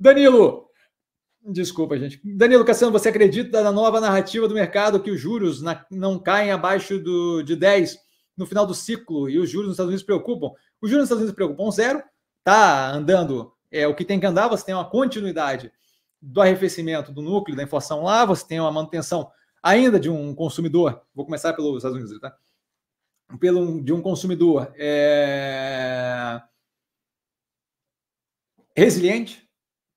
Danilo, desculpa, gente. Danilo Cassano, você acredita na nova narrativa do mercado que os juros na, não caem abaixo do, de 10 no final do ciclo e os juros nos Estados Unidos preocupam? Os juros nos Estados Unidos preocupam zero, tá andando é o que tem que andar, você tem uma continuidade do arrefecimento do núcleo, da inflação lá, você tem uma manutenção ainda de um consumidor, vou começar pelos Estados Unidos, tá? Pelo, de um consumidor é... resiliente,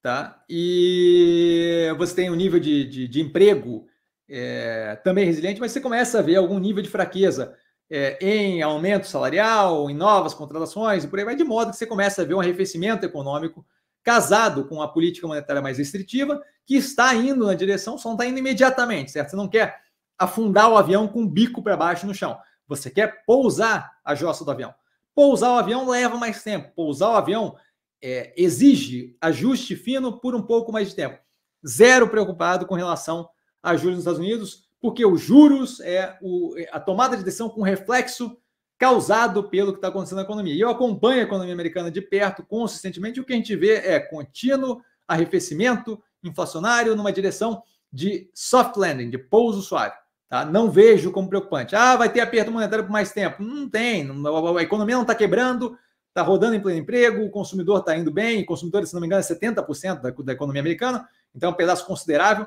Tá? E você tem um nível de, de, de emprego é, também resiliente, mas você começa a ver algum nível de fraqueza é, em aumento salarial, em novas contratações, e por aí vai, de modo que você começa a ver um arrefecimento econômico casado com a política monetária mais restritiva, que está indo na direção, só não está indo imediatamente, certo? Você não quer afundar o avião com o bico para baixo no chão. Você quer pousar a jossa do avião. Pousar o avião leva mais tempo. Pousar o avião é, exige ajuste fino por um pouco mais de tempo. Zero preocupado com relação a juros nos Estados Unidos, porque os juros é o, é, a tomada de decisão com reflexo causado pelo que está acontecendo na economia. E eu acompanho a economia americana de perto consistentemente, e o que a gente vê é contínuo arrefecimento inflacionário numa direção de soft landing, de pouso suave. Tá? Não vejo como preocupante. Ah, vai ter aperto monetário por mais tempo. Não tem, a economia não está quebrando, está rodando em pleno emprego, o consumidor está indo bem, o consumidor, se não me engano, é 70% da, da economia americana, então é um pedaço considerável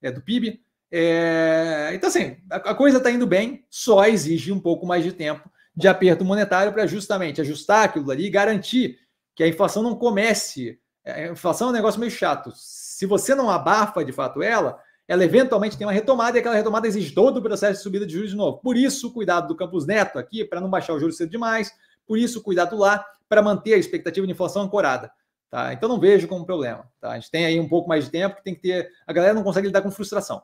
é, do PIB. É, então, assim, a, a coisa está indo bem, só exige um pouco mais de tempo de aperto monetário para justamente ajustar aquilo ali e garantir que a inflação não comece. É, a inflação é um negócio meio chato. Se você não abafa de fato ela, ela eventualmente tem uma retomada e aquela retomada exige todo o processo de subida de juros de novo. Por isso, cuidado do Campos Neto aqui, para não baixar o juros cedo demais, por isso, cuidado lá para manter a expectativa de inflação ancorada. Tá? Então, não vejo como problema. Tá? A gente tem aí um pouco mais de tempo que tem que ter. A galera não consegue lidar com frustração.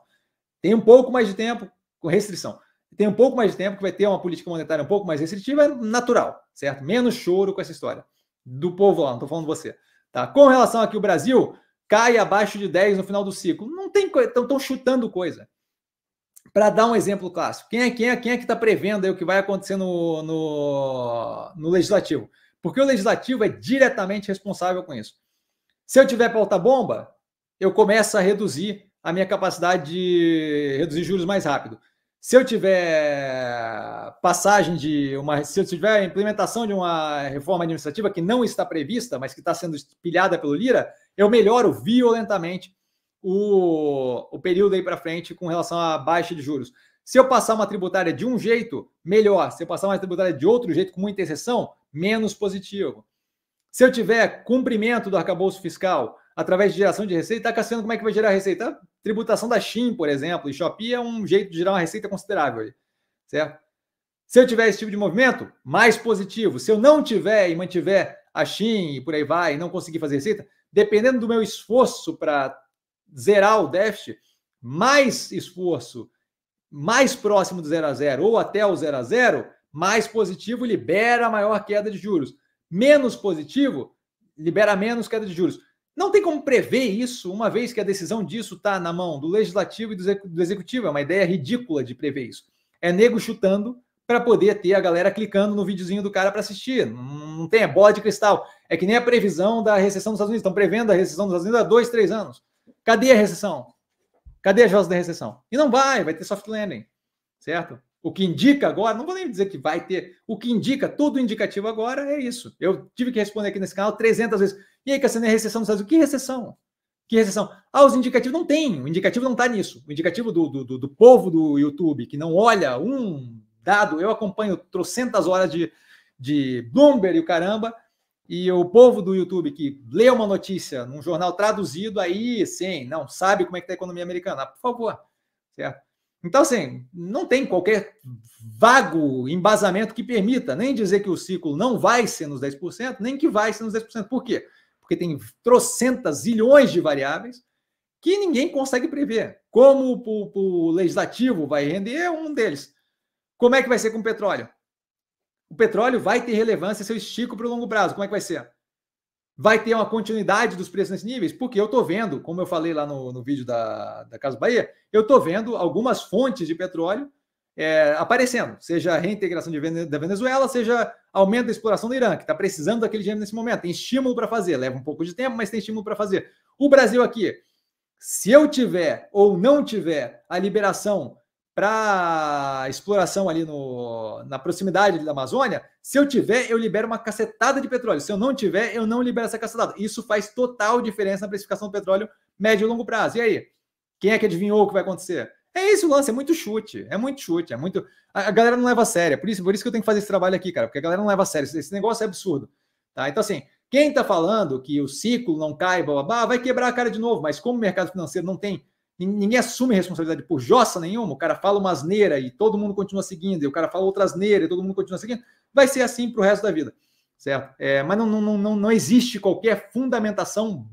Tem um pouco mais de tempo com restrição. Tem um pouco mais de tempo que vai ter uma política monetária um pouco mais restritiva, é natural, certo? Menos choro com essa história do povo lá, não estou falando de você. Tá? Com relação aqui o Brasil, cai abaixo de 10 no final do ciclo. Não tem coisa, estão chutando coisa para dar um exemplo clássico, quem é quem é, quem é que está prevendo o que vai acontecer no, no, no, legislativo? Porque o legislativo é diretamente responsável com isso. Se eu tiver pauta-bomba, eu começo a reduzir a minha capacidade de reduzir juros mais rápido. Se eu tiver passagem de uma. Se eu tiver implementação de uma reforma administrativa que não está prevista, mas que está sendo pilhada pelo Lira, eu melhoro violentamente o, o período aí para frente com relação à baixa de juros. Se eu passar uma tributária de um jeito, melhor. Se eu passar uma tributária de outro jeito, com muita exceção, menos positivo. Se eu tiver cumprimento do arcabouço fiscal através de geração de receita, tá Cassiano, como é que vai gerar receita? tributação da Shin, por exemplo, e Shopee é um jeito de gerar uma receita considerável, certo? Se eu tiver esse tipo de movimento, mais positivo. Se eu não tiver e mantiver a Shin e por aí vai, e não conseguir fazer receita, dependendo do meu esforço para zerar o déficit, mais esforço, mais próximo do zero a zero ou até o zero a zero, mais positivo libera maior queda de juros. Menos positivo libera menos queda de juros. Não tem como prever isso, uma vez que a decisão disso está na mão do legislativo e do executivo. É uma ideia ridícula de prever isso. É nego chutando para poder ter a galera clicando no videozinho do cara para assistir. Não tem, é bola de cristal. É que nem a previsão da recessão dos Estados Unidos. Estão prevendo a recessão dos Estados Unidos há dois, três anos. Cadê a recessão? Cadê a jogos da recessão? E não vai, vai ter soft landing, certo? O que indica agora, não vou nem dizer que vai ter, o que indica, tudo indicativo agora é isso. Eu tive que responder aqui nesse canal 300 vezes. E aí, Cassiano, é recessão nos Estados Unidos? Que recessão? Que recessão? Ah, os indicativos não tem, o indicativo não está nisso. O indicativo do, do, do povo do YouTube, que não olha um dado, eu acompanho trocentas horas de, de Bloomberg e o caramba, e o povo do YouTube que lê uma notícia num jornal traduzido, aí sim, não sabe como é que está a economia americana. Ah, por favor, certo? Então, assim, não tem qualquer vago embasamento que permita nem dizer que o ciclo não vai ser nos 10%, nem que vai ser nos 10%. Por quê? Porque tem trocentas zilhões de variáveis que ninguém consegue prever. Como o, o, o legislativo vai render, é um deles. Como é que vai ser com o petróleo? O petróleo vai ter relevância se eu estico para o longo prazo. Como é que vai ser? Vai ter uma continuidade dos preços nesses níveis? Porque eu estou vendo, como eu falei lá no, no vídeo da, da Casa Bahia, eu estou vendo algumas fontes de petróleo é, aparecendo, seja a reintegração de, da Venezuela, seja aumento da exploração do Irã, que está precisando daquele dinheiro nesse momento. Tem estímulo para fazer, leva um pouco de tempo, mas tem estímulo para fazer. O Brasil aqui, se eu tiver ou não tiver a liberação para exploração ali no, na proximidade da Amazônia, se eu tiver, eu libero uma cacetada de petróleo. Se eu não tiver, eu não libero essa cacetada. Isso faz total diferença na precificação do petróleo médio e longo prazo. E aí? Quem é que adivinhou o que vai acontecer? É isso o lance, é muito chute, é muito chute, é muito. A, galera não leva a sério, é por isso, por isso que eu tenho que fazer esse trabalho aqui, cara, porque a galera não leva a sério. Esse, negócio é absurdo. Tá? Então, assim, quem está falando que o ciclo não cai, blá, blá, blá, vai quebrar a cara de novo, mas como o mercado financeiro não tem ninguém assume responsabilidade por jossa nenhuma, o cara fala uma asneira e todo mundo continua seguindo, e o cara fala outra asneira e todo mundo continua seguindo, vai ser assim para o resto da vida, certo? É, mas não, não, não, não existe qualquer fundamentação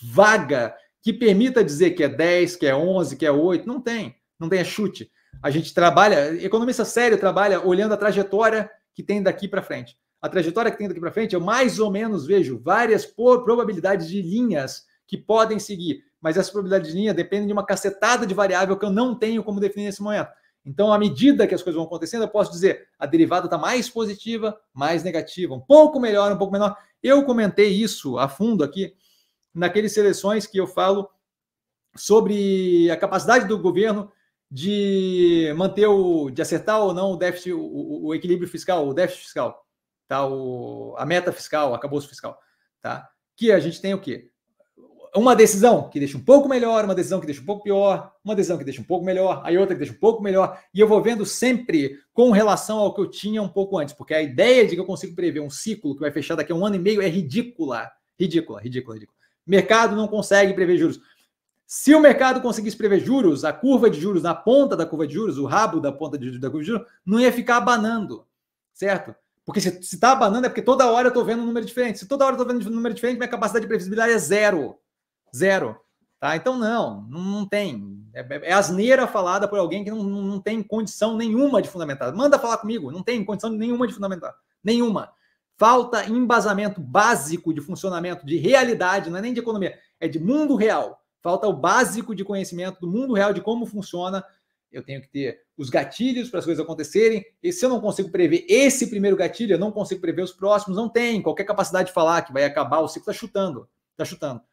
vaga que permita dizer que é 10, que é 11, que é 8, não tem, não tem é chute. A gente trabalha, economista sério trabalha olhando a trajetória que tem daqui para frente. A trajetória que tem daqui para frente, eu mais ou menos vejo várias probabilidades de linhas que podem seguir mas essa probabilidade de linha depende de uma cacetada de variável que eu não tenho como definir nesse momento. Então, à medida que as coisas vão acontecendo, eu posso dizer a derivada está mais positiva, mais negativa, um pouco melhor, um pouco menor. Eu comentei isso a fundo aqui naqueles seleções que eu falo sobre a capacidade do governo de manter o, de acertar ou não o déficit, o, o equilíbrio fiscal, o déficit fiscal, tá? O, a meta fiscal, o acabouço fiscal, tá? Que a gente tem o quê? uma decisão que deixa um pouco melhor, uma decisão que deixa um pouco pior, uma decisão que deixa um pouco melhor, aí outra que deixa um pouco melhor, e eu vou vendo sempre com relação ao que eu tinha um pouco antes, porque a ideia de que eu consigo prever um ciclo que vai fechar daqui a um ano e meio é ridícula. Ridícula, ridícula, ridícula. Mercado não consegue prever juros. Se o mercado conseguisse prever juros, a curva de juros, na ponta da curva de juros, o rabo da ponta de, da curva de juros, não ia ficar abanando, certo? Porque se está abanando é porque toda hora eu estou vendo um número diferente. Se toda hora eu estou vendo um número diferente, minha capacidade de previsibilidade é zero. Zero. Tá? Então, não, não tem. É, é, é asneira falada por alguém que não, não tem condição nenhuma de fundamentar. Manda falar comigo, não tem condição nenhuma de fundamentar. Nenhuma. Falta embasamento básico de funcionamento, de realidade, não é nem de economia, é de mundo real. Falta o básico de conhecimento do mundo real, de como funciona. Eu tenho que ter os gatilhos para as coisas acontecerem. E se eu não consigo prever esse primeiro gatilho, eu não consigo prever os próximos, não tem. Qualquer capacidade de falar que vai acabar, o ciclo está chutando. Está chutando.